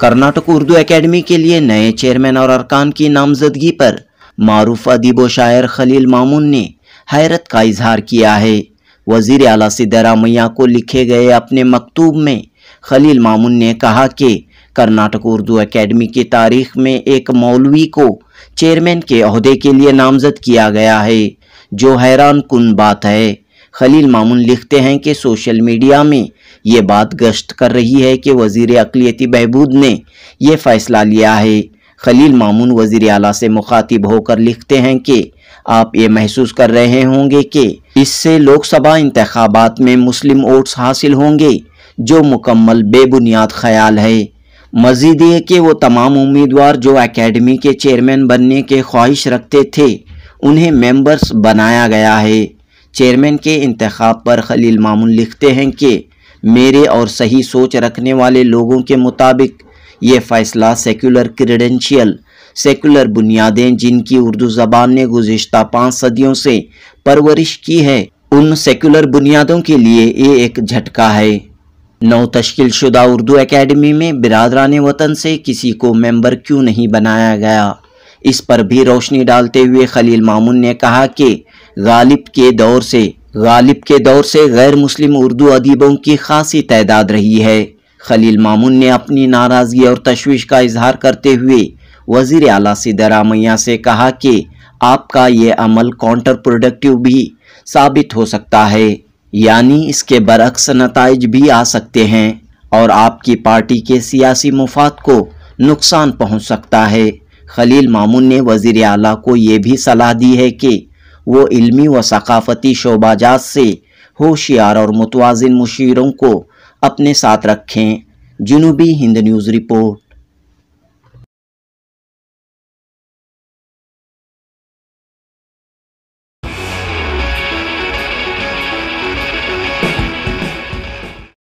Karnataka Urdu academy के लिए नए चेयरमैन और अरकान की नामजदगी पर मारूफ अदीब शायर खलील मामून ने हैरत का इजहार किया है वजीर अला मैया को लिखे गए अपने मकतूब में खलील मामून ने कहा कि कर्नाटक उर्दू एकेडमी की तारीख में एक मौलवी को चेयरमैन के अहदे के लिए नामजद किया गया है जो हैरान कन बात है खलील मामून लिखते हैं कि सोशल मीडिया में ये बात गश्त कर रही है कि वज़ी अकलीती बहबूद ने यह फ़ैसला लिया है खलील मामून वजीर अला से मुखातिब होकर लिखते हैं कि आप ये महसूस कर रहे होंगे कि इससे लोकसभा इंतबात में मुस्लिम वोट्स हासिल होंगे जो मुकम्मल बेबुनियाद ख्याल है मजीद ये कि वो तमाम उम्मीदवार जो एकेडमी के चेयरमैन बनने के ख्वाहिश रखते थे उन्हें मेंबर्स बनाया गया है चेयरमैन के इंतखब पर खलील मामून लिखते हैं कि मेरे और सही सोच रखने वाले लोगों के मुताबिक ये फ़ैसला सेकुलर क्रीडेंशियल सेकुलर बुनियादें जिनकी उर्दू ज़बान ने गुज्त पाँच सदियों से परवरिश की है उन सेकुलर बुनियादों के लिए ये एक झटका है नौ तश्ल शुदा उर्दू अकेडमी में बिरादरान वतन से किसी को मेम्बर क्यों नहीं बनाया गया इस पर भी रोशनी डालते हुए खलील मामून ने कहा कि गालिब के दौर से गालिब के दौर से गैर मुस्लिम उर्दू अदीबों की खासी तादाद रही है खलील मामून ने अपनी नाराज़गी और तशवीश का इजहार करते हुए वजीर अला सिद्धारामैया से कहा कि आपका ये अमल काउंटर प्रोडक्टिव भी साबित हो सकता है यानी इसके बरक्स नतज भी आ सकते हैं और आपकी पार्टी के सियासी मुफाद को नुकसान पहुंच सकता है खलील मामून ने वजीर अला को ये भी सलाह दी है कि वो इल्मी व सकाफ़ती शोबाजात से होशियार और मुतवाजन मुशीरों को अपने साथ रखें जुनूबी हिंद न्यूज़ रिपोर्ट